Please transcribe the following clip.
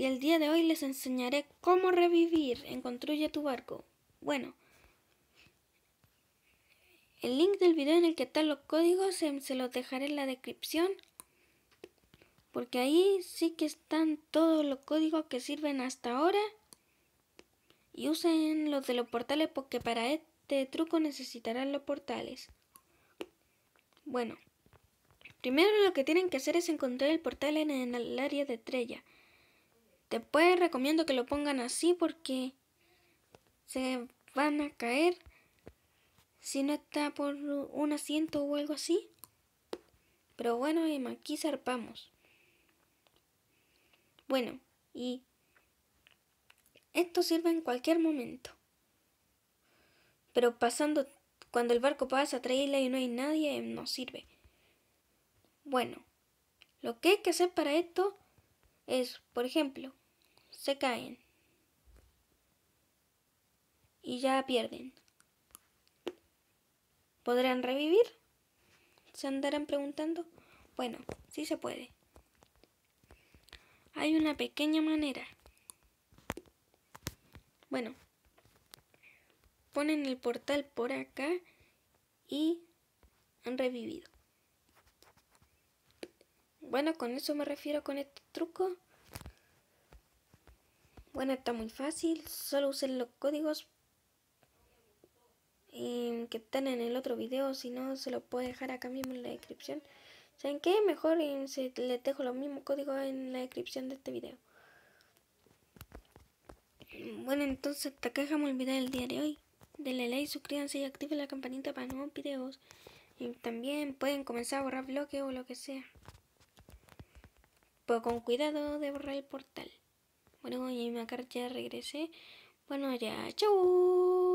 y el día de hoy les enseñaré cómo revivir en Construye tu barco. Bueno, el link del video en el que están los códigos se, se los dejaré en la descripción porque ahí sí que están todos los códigos que sirven hasta ahora y usen los de los portales porque para este truco necesitarán los portales. Bueno, primero lo que tienen que hacer es encontrar el portal en el área de estrella. Después pues, recomiendo que lo pongan así porque se van a caer si no está por un asiento o algo así. Pero bueno, aquí zarpamos. Bueno, y esto sirve en cualquier momento. Pero pasando, cuando el barco pasa a traerla y no hay nadie, no sirve. Bueno, lo que hay que hacer para esto es, por ejemplo, se caen y ya pierden. ¿Podrán revivir? Se andarán preguntando. Bueno, sí se puede. Hay una pequeña manera. Bueno, ponen el portal por acá y han revivido. Bueno, con eso me refiero con este truco. Bueno, está muy fácil, solo usen los códigos em, que están en el otro video, si no se los puedo dejar acá mismo en la descripción. ¿Saben qué? Mejor em, les dejo los mismos códigos en la descripción de este video. Bueno, entonces hasta acá dejamos el video del día de hoy. Denle like, suscríbanse y activen la campanita para nuevos videos. Y también pueden comenzar a borrar bloques o lo que sea. Pero pues con cuidado de borrar el portal. Bueno, y me ya regresé. Bueno, ya, chau.